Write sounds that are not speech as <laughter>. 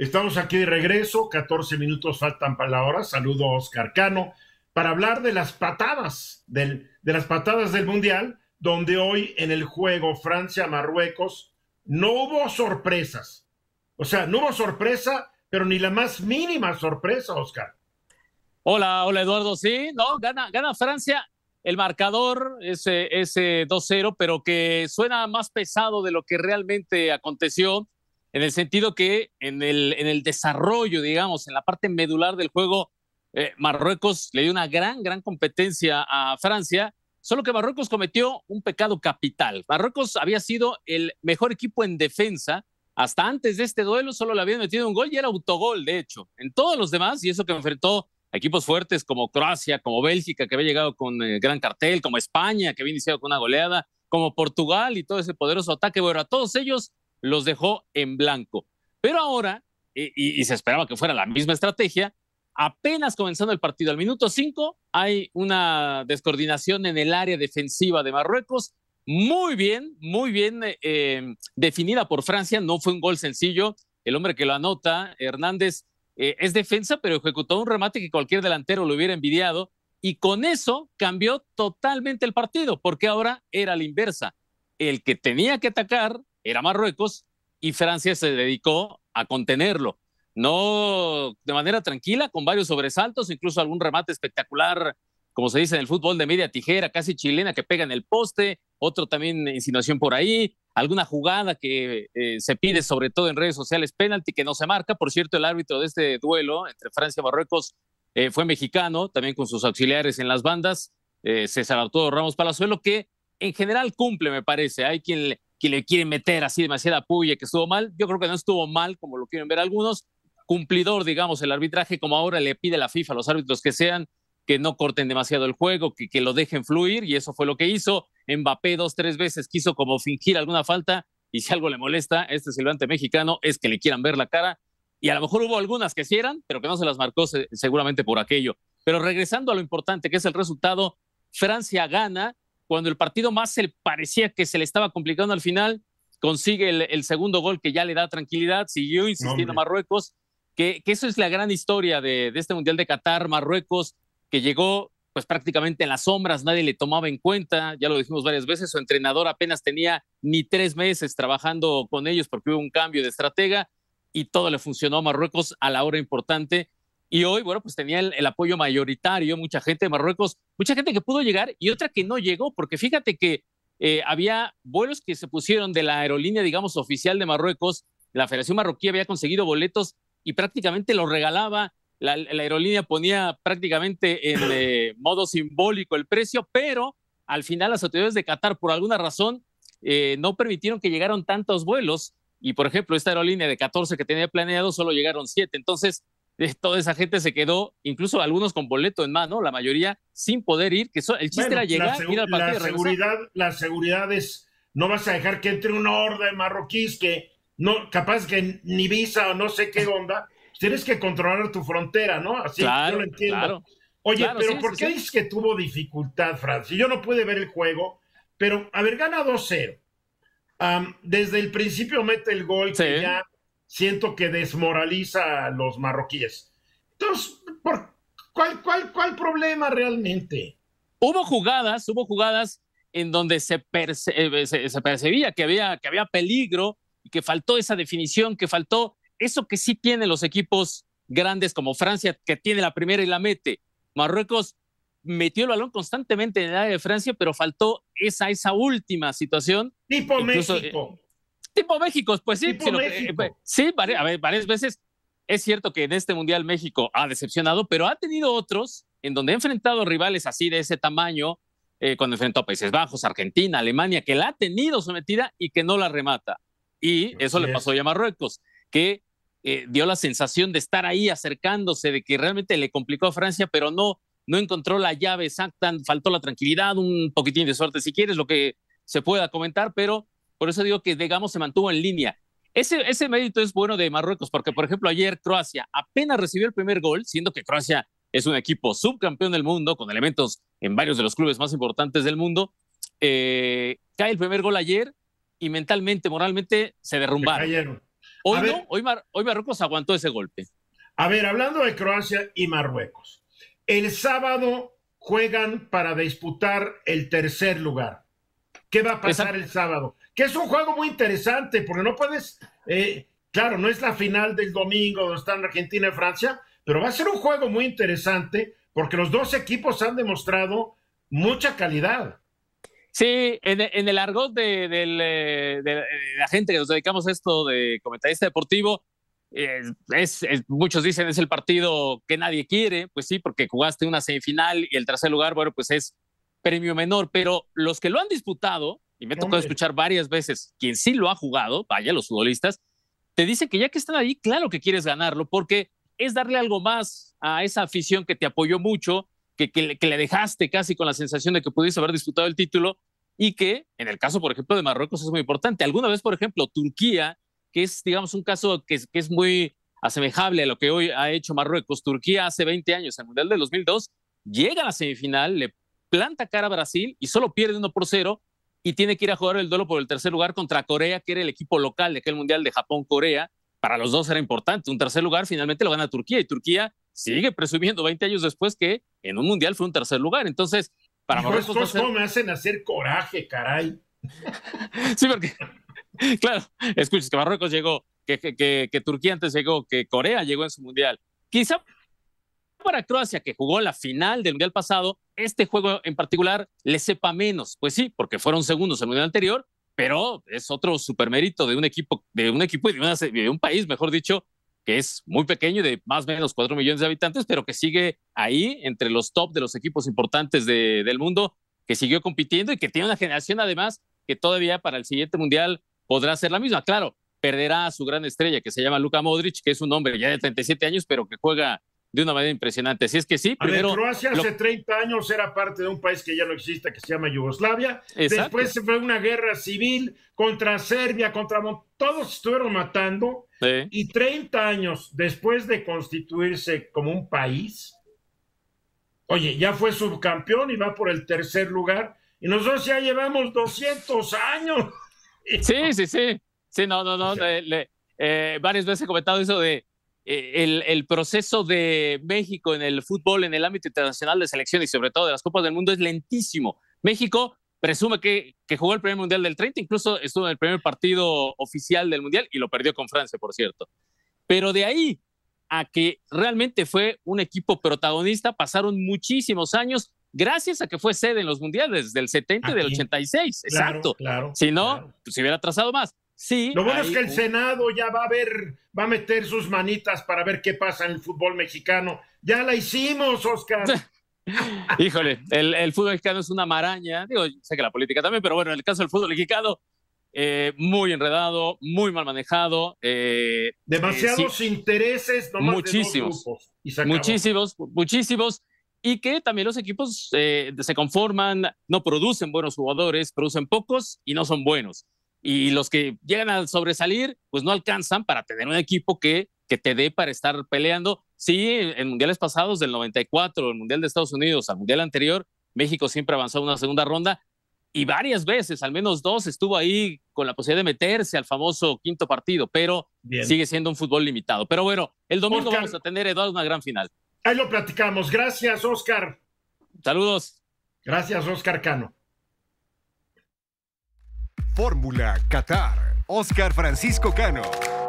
Estamos aquí de regreso, 14 minutos faltan para la hora. Saludo a Oscar Cano para hablar de las patadas, del, de las patadas del Mundial, donde hoy en el juego Francia-Marruecos no hubo sorpresas. O sea, no hubo sorpresa, pero ni la más mínima sorpresa, Oscar. Hola, hola Eduardo. Sí, no, gana, gana Francia. El marcador ese 2-0, pero que suena más pesado de lo que realmente aconteció en el sentido que en el, en el desarrollo, digamos, en la parte medular del juego, eh, Marruecos le dio una gran, gran competencia a Francia, solo que Marruecos cometió un pecado capital. Marruecos había sido el mejor equipo en defensa. Hasta antes de este duelo solo le habían metido un gol y era autogol, de hecho. En todos los demás, y eso que enfrentó a equipos fuertes como Croacia, como Bélgica, que había llegado con eh, gran cartel, como España, que había iniciado con una goleada, como Portugal y todo ese poderoso ataque. Bueno, a todos ellos los dejó en blanco. Pero ahora, eh, y, se esperaba que fuera la misma estrategia, apenas comenzando el partido, al minuto 5, hay una descoordinación en el área defensiva de Marruecos. Muy bien, muy bien eh, eh, definida por Francia. No fue un gol sencillo. El hombre que lo anota, Hernández, es defensa, pero ejecutó un remate que cualquier delantero lo hubiera envidiado. Y con eso cambió totalmente el partido, porque ahora era la inversa. El que tenía que atacar era Marruecos y Francia se dedicó a contenerlo. No de manera tranquila, con varios sobresaltos, incluso algún remate espectacular, como se dice en el fútbol de media tijera, casi chilena, que pega en el poste, otro también insinuación por ahí, alguna jugada que eh, se pide sobre todo en redes sociales, penalti que no se marca. Por cierto, el árbitro de este duelo entre Francia y Marruecos eh, fue mexicano, también con sus auxiliares en las bandas, eh, César Arturo Ramos Palazuelo, que en general cumple, me parece. Hay quien le, que le quieren meter así demasiada puya, que estuvo mal. Yo creo que no estuvo mal, como lo quieren ver algunos. Cumplidor, digamos, el arbitraje, como ahora le pide la FIFA a los árbitros que sean, que no corten demasiado el juego, que, que lo dejen fluir, y eso fue lo que hizo. Mbappé dos, tres veces quiso como fingir alguna falta, y si algo le molesta a este silbante mexicano es que le quieran ver la cara, y a lo mejor hubo algunas que sí eran, pero que no se las marcó seguramente por aquello. Pero regresando a lo importante que es el resultado, Francia gana, cuando el partido más se parecía que se le estaba complicando al final, consigue el, segundo gol que ya le da tranquilidad, siguió insistiendo Marruecos, que, eso es la gran historia de, este Mundial de Qatar, Marruecos, que llegó pues prácticamente en las sombras, nadie le tomaba en cuenta, ya lo dijimos varias veces, su entrenador apenas tenía ni tres meses trabajando con ellos porque hubo un cambio de estratega y todo le funcionó a Marruecos a la hora importante y hoy, bueno, pues tenía el, apoyo mayoritario, mucha gente de Marruecos, mucha gente que pudo llegar y otra que no llegó, porque fíjate que eh, había vuelos que se pusieron de la aerolínea, digamos, oficial de Marruecos. La Federación Marroquí había conseguido boletos y prácticamente los regalaba. La, aerolínea ponía prácticamente en eh, modo simbólico el precio, pero al final las autoridades de Qatar, por alguna razón, eh, no permitieron que llegaron tantos vuelos. Y, por ejemplo, esta aerolínea de 14 que tenía planeado, solo llegaron 7. Entonces, toda esa gente se quedó, incluso algunos con boleto en mano, la mayoría sin poder ir, que el chiste era llegar, la ir al partido. La seguridad, la seguridad es, no vas a dejar que entre una orden de que no, capaz que ni visa o no sé qué <laughs> onda, tienes que controlar tu frontera, ¿no? Así que yo lo entiendo. Oye, pero ¿por qué dices que tuvo dificultad, Francia? Yo no pude ver el juego, pero, a ver, gana 2-0. desde el principio mete el gol que ya siento que desmoraliza a los marroquíes. Entonces, ¿por cuál, cuál, ¿cuál problema realmente? Hubo jugadas, hubo jugadas en donde eh, se, se, percibía que había, que había peligro y que faltó esa definición, que faltó eso que sí tienen los equipos grandes como Francia, que tiene la primera y la mete. Marruecos metió el balón constantemente en el área de Francia, pero faltó esa, esa última situación. Tipo México. Eh, Tipo México, pues sí, pues, sí, a ver, varias veces. Es cierto que en este Mundial México ha decepcionado, pero ha tenido otros en donde ha enfrentado rivales así de ese tamaño, eh, cuando enfrentó a Países Bajos, Argentina, Alemania, que la ha tenido sometida y que no la remata. Y eso le pasó ya a Marruecos, que eh, dio la sensación de estar ahí acercándose, de que realmente le complicó a Francia, pero no, no encontró la llave exacta, faltó la tranquilidad, un poquitín de suerte si quieres, lo que se pueda comentar, pero por eso digo que, digamos, se mantuvo en línea. Ese, mérito es bueno de Marruecos, porque, por ejemplo, ayer Croacia apenas recibió el primer gol, siendo que Croacia es un equipo subcampeón del mundo, con elementos en varios de los clubes más importantes del mundo. Eh, cae el primer gol ayer y mentalmente, moralmente, se derrumbaron. hoy hoy, Marruecos aguantó ese golpe. A ver, hablando de Croacia y Marruecos, el sábado juegan para disputar el tercer lugar. ¿Qué va a pasar el sábado? que es un juego muy interesante, porque no puedes, eh, claro, no es la final del domingo donde están Argentina y Francia, pero va a ser un juego muy interesante porque los dos equipos han demostrado mucha calidad. Sí, en, el argot eh, de, la gente que nos dedicamos a esto de comentarista deportivo, eh, muchos dicen es el partido que nadie quiere, pues sí, porque jugaste una semifinal y el tercer lugar, bueno, pues es premio menor, pero los que lo han disputado, y me tocó escuchar varias veces, quien sí lo ha jugado, vaya, los futbolistas, te dicen que ya que están ahí, claro que quieres ganarlo, porque es darle algo más a esa afición que te apoyó mucho, que, que, le dejaste casi con la sensación de que pudiste haber disputado el título y que, en el caso, por ejemplo, de Marruecos es muy importante. Alguna vez, por ejemplo, Turquía, que es, digamos, un caso que, es muy asemejable a lo que hoy ha hecho Marruecos. Turquía hace 20 años, en el Mundial de 2002, llega a la semifinal, le planta cara a Brasil y solo pierde 1 por cero y tiene que ir a jugar el duelo por el tercer lugar contra Corea, que era el equipo local de aquel Mundial de Japón-Corea. Para los dos era importante. Un tercer lugar finalmente lo gana Turquía y Turquía sigue presumiendo 20 años después que en un Mundial fue un tercer lugar. Entonces, para Marruecos... Estos me hacen hacer coraje, caray? <laughs> sí, porque... <laughs> claro, escuches que Marruecos llegó, que, que Turquía antes llegó, que Corea llegó en su Mundial. Quizá para Croacia, que jugó la final del Mundial pasado, este juego en particular le sepa menos. Pues sí, porque fueron segundos en el Mundial anterior, pero es otro supermérito de un equipo, de un equipo y de, un país, mejor dicho, que es muy pequeño, de más o menos 4 millones de habitantes, pero que sigue ahí entre los top de los equipos importantes del mundo, que siguió compitiendo y que tiene una generación además que todavía para el siguiente mundial podrá ser la misma. Claro, perderá a su gran estrella que se llama Luka Modric, que es un hombre ya de 37 años, pero que juega de una manera impresionante. Si es que sí, primero. Croacia hace 30 años era parte de un país que ya no existe, que se llama Yugoslavia. Después se fue una guerra civil contra Serbia, contra todos estuvieron matando. Y 30 años después de constituirse como un país, oye, ya fue subcampeón y va por el tercer lugar. Y nosotros ya llevamos 200 años. Sí, sí, sí. Sí, no, no, no. Eh, varias veces he comentado eso de e, el, el, proceso de México en el fútbol, en el ámbito internacional de selección y sobre todo de las Copas del Mundo es lentísimo. México presume que, que jugó el primer Mundial del 30, incluso estuvo en el primer partido oficial del Mundial y lo perdió con Francia, por cierto. Pero de ahí a que realmente fue un equipo protagonista, pasaron muchísimos años gracias a que fue sede en los mundiales del 70 y ah, del 86. exacto. Claro, si no, pues, se hubiera trazado más. Lo bueno es que el Senado ya va a ver, va a meter sus manitas para ver qué pasa en el fútbol mexicano. Ya la hicimos, Oscar. <laughs> Híjole, el, fútbol mexicano es una maraña, digo, sé que la política también, pero bueno, en el caso del fútbol mexicano, eh, muy enredado, muy mal manejado. Eh, Demasiados eh, intereses, muchísimos, grupos, muchísimos, muchísimos, y que también los equipos se conforman, no producen buenos jugadores, producen pocos y no son buenos y los que llegan a sobresalir, pues no alcanzan para tener un equipo que, que te dé para estar peleando. Sí, en mundiales pasados del 94, el mundial de Estados Unidos, al mundial anterior, México siempre avanzó una segunda ronda y varias veces, al menos dos, estuvo ahí con la posibilidad de meterse al famoso quinto partido, pero sigue siendo un fútbol limitado. Pero bueno, el domingo vamos a tener, Eduardo, una gran final. Ahí lo platicamos. Gracias, Oscar. Saludos. Gracias, Oscar Cano. Fórmula Qatar. Oscar Francisco Cano.